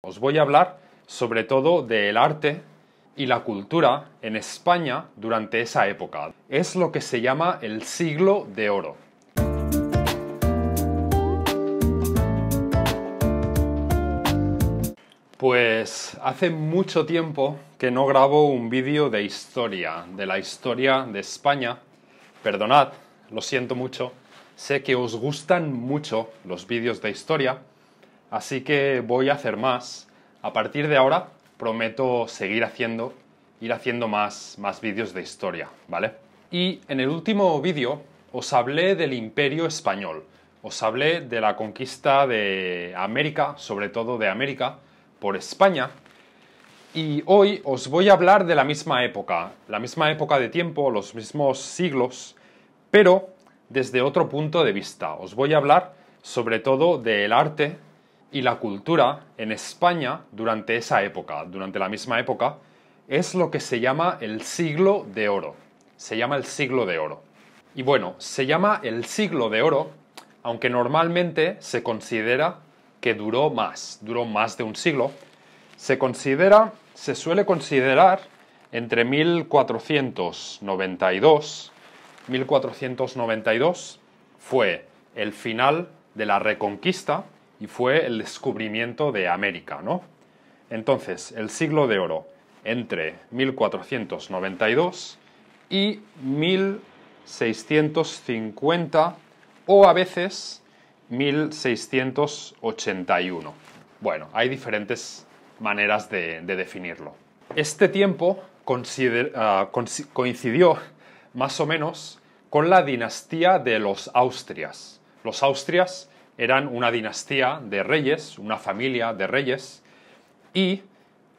Os voy a hablar sobre todo del arte y la cultura en España durante esa época. Es lo que se llama el siglo de oro. Pues hace mucho tiempo que no grabo un vídeo de historia, de la historia de España. Perdonad, lo siento mucho. Sé que os gustan mucho los vídeos de historia, Así que voy a hacer más. A partir de ahora prometo seguir haciendo, ir haciendo más, más vídeos de historia, ¿vale? Y en el último vídeo os hablé del imperio español, os hablé de la conquista de América, sobre todo de América, por España, y hoy os voy a hablar de la misma época, la misma época de tiempo, los mismos siglos, pero desde otro punto de vista. Os voy a hablar sobre todo del arte y la cultura en España durante esa época, durante la misma época, es lo que se llama el siglo de oro. Se llama el siglo de oro. Y bueno, se llama el siglo de oro, aunque normalmente se considera que duró más, duró más de un siglo. Se considera, se suele considerar entre 1492, 1492 fue el final de la Reconquista, y fue el descubrimiento de América, ¿no? Entonces, el siglo de oro entre 1492 y 1650 o a veces 1681. Bueno, hay diferentes maneras de, definirlo. Este tiempo ah, coincidió más o menos con la dinastía de los Austrias. Los Austrias eran una dinastía de reyes, una familia de reyes, y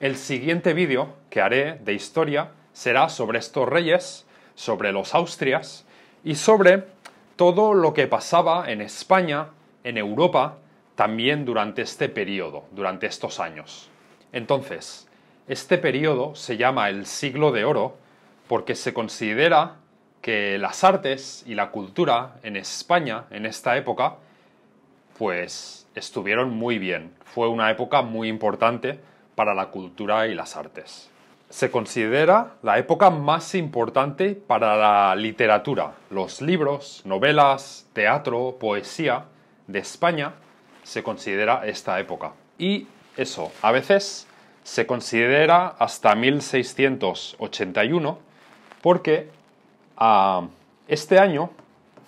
el siguiente vídeo que haré de historia será sobre estos reyes, sobre los Austrias y sobre todo lo que pasaba en España, en Europa, también durante este periodo, durante estos años. Entonces, este periodo se llama el siglo de oro porque se considera que las artes y la cultura en España en esta época pues estuvieron muy bien. Fue una época muy importante para la cultura y las artes. Se considera la época más importante para la literatura. Los libros, novelas, teatro, poesía de España se considera esta época. Y eso, a veces se considera hasta 1681 porque ah, este año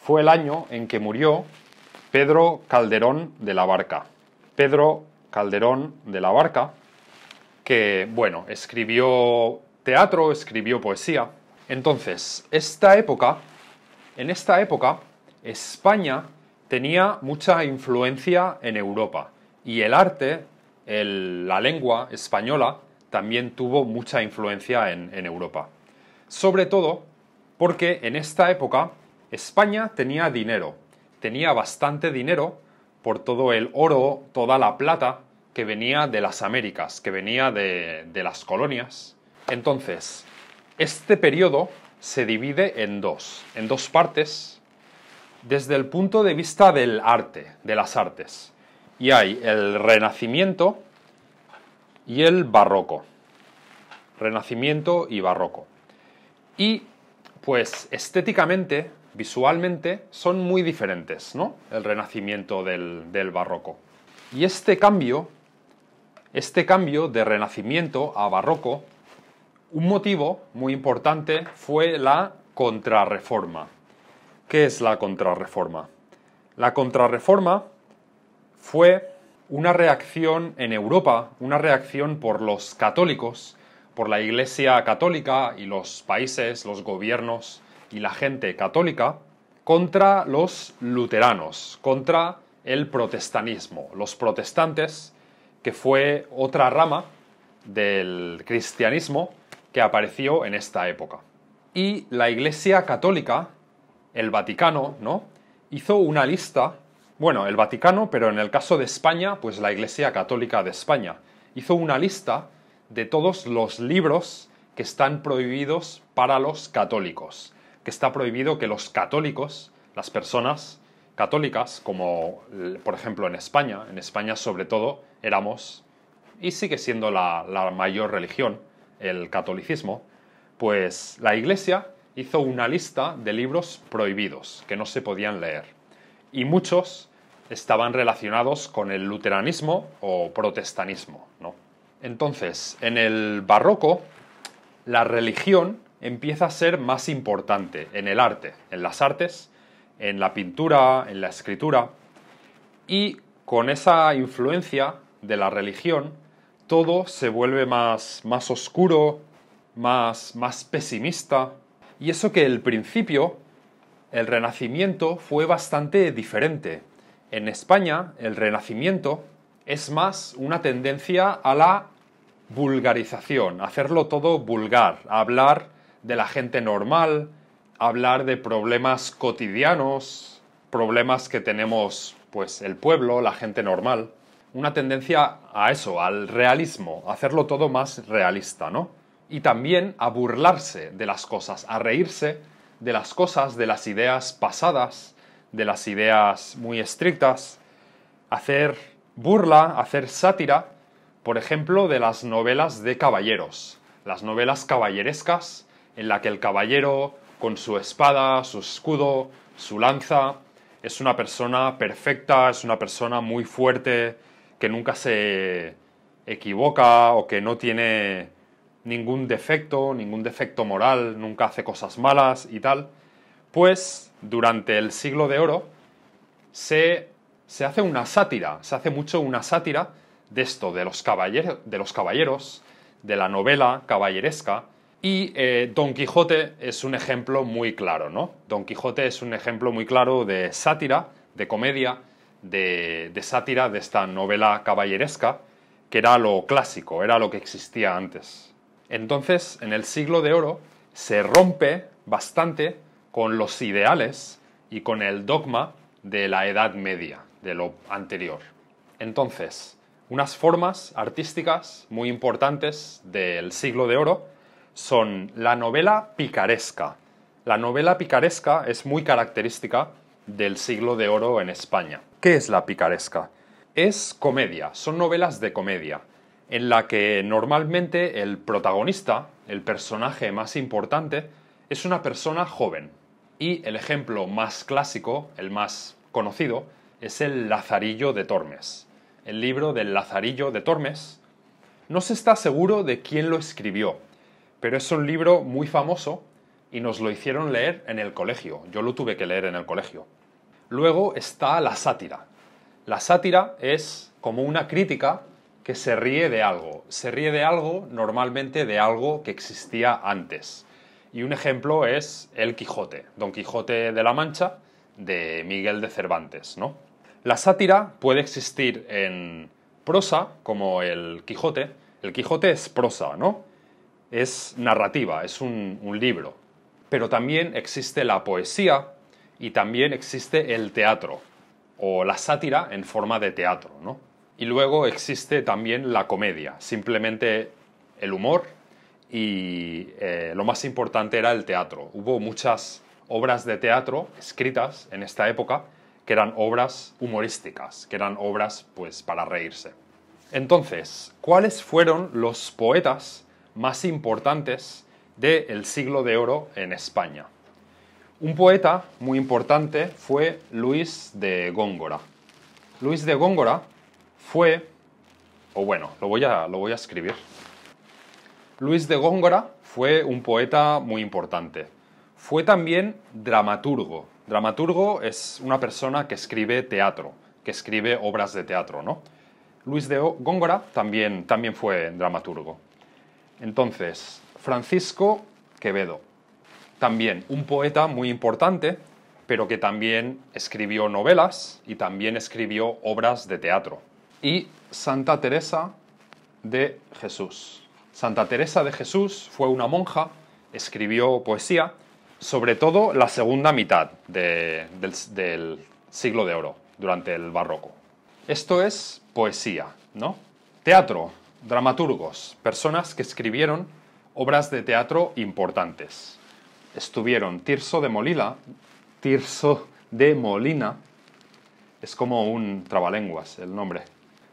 fue el año en que murió Pedro Calderón de la Barca. Pedro Calderón de la Barca, que, bueno, escribió teatro, escribió poesía. Entonces, esta época, en esta época, España tenía mucha influencia en Europa y el arte, la lengua española, también tuvo mucha influencia en Europa. Sobre todo porque en esta época España tenía dinero tenía bastante dinero por todo el oro, toda la plata que venía de las Américas, que venía de, de las colonias. Entonces, este periodo se divide en dos, en dos partes, desde el punto de vista del arte, de las artes. Y hay el Renacimiento y el Barroco. Renacimiento y Barroco. Y, pues, estéticamente, visualmente son muy diferentes, ¿no? El renacimiento del, barroco. Y este cambio, este cambio de renacimiento a barroco, un motivo muy importante fue la contrarreforma. ¿Qué es la contrarreforma? La contrarreforma fue una reacción en Europa, una reacción por los católicos, por la Iglesia católica y los países, los gobiernos y la gente católica contra los luteranos, contra el protestanismo, los protestantes, que fue otra rama del cristianismo que apareció en esta época. Y la Iglesia Católica, el Vaticano, ¿no? Hizo una lista, bueno, el Vaticano, pero en el caso de España, pues la Iglesia Católica de España, hizo una lista de todos los libros que están prohibidos para los católicos que está prohibido que los católicos, las personas católicas, como eh, por ejemplo en España, en España sobre todo éramos, y sigue siendo la, mayor religión, el catolicismo, pues la Iglesia hizo una lista de libros prohibidos que no se podían leer. Y muchos estaban relacionados con el luteranismo o protestanismo. Entonces, en el barroco, la religión empieza a ser más importante en el arte, en las artes, en la pintura, en la escritura, y con esa influencia de la religión, todo se vuelve más, más oscuro, más, más pesimista, y eso que el principio, el Renacimiento, fue bastante diferente. En España, el Renacimiento es más una tendencia a la vulgarización, hacerlo todo vulgar, hablar de la gente normal, hablar de problemas cotidianos, problemas que tenemos pues el pueblo, la gente normal. Una tendencia a eso, al realismo, hacerlo todo más realista, ¿no? Y también a burlarse de las cosas, a reírse de las cosas, de las ideas pasadas, de las ideas muy estrictas, hacer burla, hacer sátira, por ejemplo, de las novelas de caballeros, las novelas caballerescas en la que el caballero, con su espada, su escudo, su lanza, es una persona perfecta, es una persona muy fuerte, que nunca se equivoca o que no tiene ningún defecto, ningún defecto moral, nunca hace cosas malas y tal, pues durante el siglo de oro se, se hace una sátira, se hace mucho una sátira de esto, de los, de los caballeros, de la novela caballeresca, y eh, Don Quijote es un ejemplo muy claro, ¿no? Don Quijote es un ejemplo muy claro de sátira, de comedia, de sátira de esta novela caballeresca, que era lo clásico, era lo que existía antes. Entonces, en el siglo de oro se rompe bastante con los ideales y con el dogma de la Edad Media, de lo anterior. Entonces, unas formas artísticas muy importantes del siglo de oro son la novela picaresca. La novela picaresca es muy característica del siglo de oro en España. ¿Qué es la picaresca? Es comedia, son novelas de comedia, en la que normalmente el protagonista, el personaje más importante, es una persona joven. Y el ejemplo más clásico, el más conocido, es el Lazarillo de Tormes. El libro del Lazarillo de Tormes no se está seguro de quién lo escribió, pero es un libro muy famoso y nos lo hicieron leer en el colegio. Yo lo tuve que leer en el colegio. Luego está la sátira. La sátira es como una crítica que se ríe de algo. Se ríe de algo normalmente de algo que existía antes. Y un ejemplo es El Quijote, Don Quijote de la Mancha, de Miguel de Cervantes, ¿no? La sátira puede existir en prosa, como el Quijote. El Quijote es prosa, ¿no? es narrativa, es un, libro. Pero también existe la poesía y también existe el teatro, o la sátira en forma de teatro, ¿no? Y luego existe también la comedia, simplemente el humor y eh, lo más importante era el teatro. Hubo muchas obras de teatro escritas en esta época que eran obras humorísticas, que eran obras pues para reírse. Entonces, ¿cuáles fueron los poetas más importantes del siglo de oro en España. Un poeta muy importante fue Luis de Góngora. Luis de Góngora fue, o bueno, lo voy a, lo voy a escribir. Luis de Góngora fue un poeta muy importante. Fue también dramaturgo. Dramaturgo es una persona que escribe teatro, que escribe obras de teatro, ¿no? Luis de Góngora también, también fue dramaturgo. Entonces, Francisco Quevedo, también un poeta muy importante, pero que también escribió novelas y también escribió obras de teatro. Y Santa Teresa de Jesús. Santa Teresa de Jesús fue una monja, escribió poesía, sobre todo la segunda mitad del siglo de oro, durante el barroco. Esto es poesía, ¿no? Teatro, dramaturgos, personas que escribieron obras de teatro importantes. Estuvieron Tirso de Molina, Tirso de Molina, es como un trabalenguas el nombre.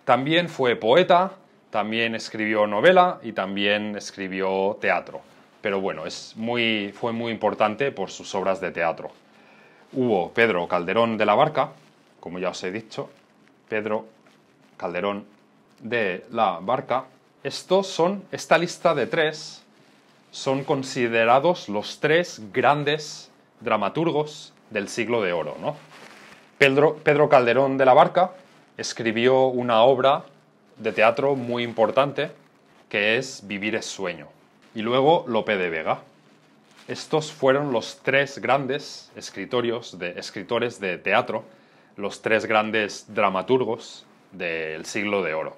También fue poeta, también escribió novela y también escribió teatro. Pero bueno, es muy, fue muy importante por sus obras de teatro. Hubo Pedro Calderón de la Barca, como ya os he dicho, Pedro Calderón de la barca, estos son, esta lista de tres son considerados los tres grandes dramaturgos del siglo de oro. ¿no? Pedro, Calderón de la Barca escribió una obra de teatro muy importante que es Vivir es sueño. Y luego Lope de Vega. Estos fueron los tres grandes escritorios de, escritores de teatro, los tres grandes dramaturgos del siglo de oro.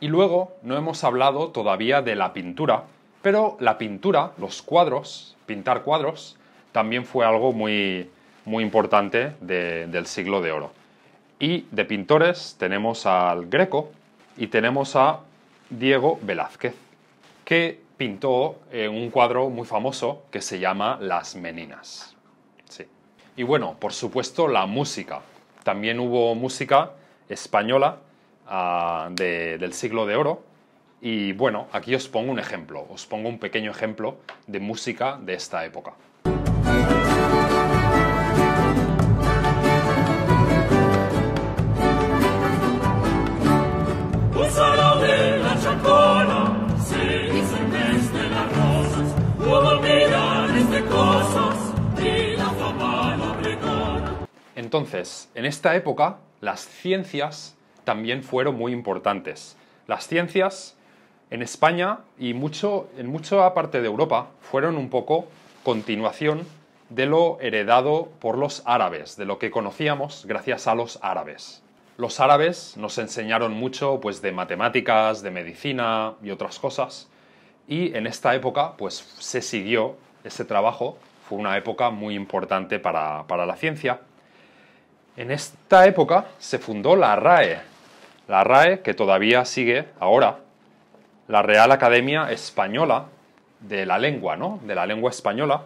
Y luego no hemos hablado todavía de la pintura, pero la pintura, los cuadros, pintar cuadros, también fue algo muy, muy importante del siglo de oro. Y de pintores tenemos al Greco y tenemos a Diego Velázquez, que pintó eh, un cuadro muy famoso que se llama Las Meninas. Y bueno, por supuesto la música. También hubo música española Ah, del siglo de oro. Y bueno, aquí os pongo un ejemplo, os pongo un pequeño ejemplo de música de esta época. Entonces, en esta época, las ciencias también fueron muy importantes. Las ciencias en España y mucho, en mucha parte de Europa fueron un poco continuación de lo heredado por los árabes, de lo que conocíamos gracias a los árabes. Los árabes nos enseñaron mucho pues de matemáticas, de medicina y otras cosas y en esta época pues se siguió ese trabajo, fue una época muy importante para, para la ciencia. En esta época se fundó la RAE, la RAE, que todavía sigue ahora, la Real Academia Española de la Lengua, ¿no? De la lengua española,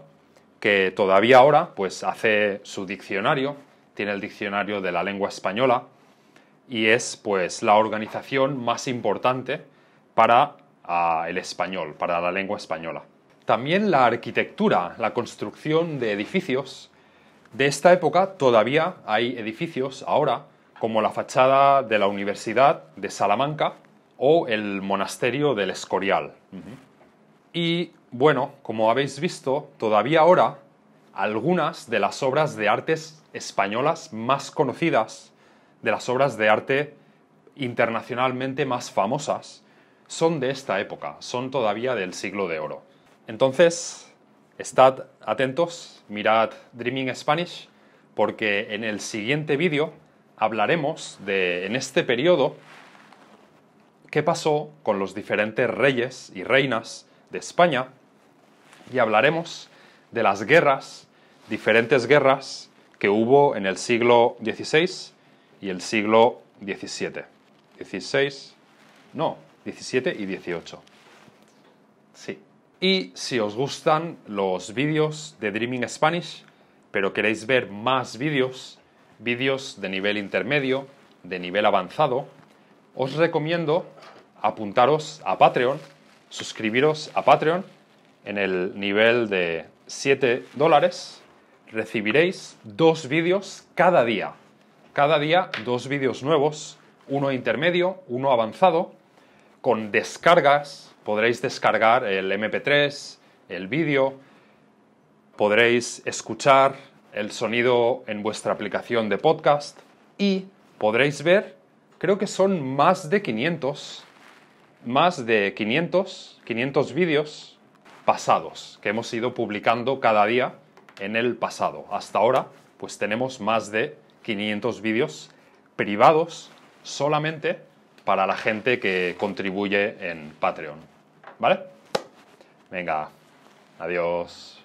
que todavía ahora, pues, hace su diccionario, tiene el diccionario de la lengua española, y es, pues, la organización más importante para ah, el español, para la lengua española. También la arquitectura, la construcción de edificios. De esta época todavía hay edificios ahora como la fachada de la Universidad de Salamanca o el Monasterio del Escorial. Y bueno, como habéis visto, todavía ahora algunas de las obras de artes españolas más conocidas, de las obras de arte internacionalmente más famosas, son de esta época, son todavía del siglo de oro. Entonces, estad atentos, mirad Dreaming Spanish, porque en el siguiente vídeo hablaremos de, en este periodo, qué pasó con los diferentes reyes y reinas de España y hablaremos de las guerras, diferentes guerras que hubo en el siglo XVI y el siglo XVII. XVI, no, XVII y XVIII. Sí. Y si os gustan los vídeos de Dreaming Spanish, pero queréis ver más vídeos, vídeos de nivel intermedio, de nivel avanzado, os recomiendo apuntaros a Patreon, suscribiros a Patreon en el nivel de 7 dólares, recibiréis dos vídeos cada día. Cada día dos vídeos nuevos, uno intermedio, uno avanzado, con descargas, podréis descargar el MP3, el vídeo, podréis escuchar el sonido en vuestra aplicación de podcast y podréis ver, creo que son más de 500, más de 500, 500 vídeos pasados que hemos ido publicando cada día en el pasado. Hasta ahora, pues tenemos más de 500 vídeos privados solamente para la gente que contribuye en Patreon. ¿Vale? Venga, adiós.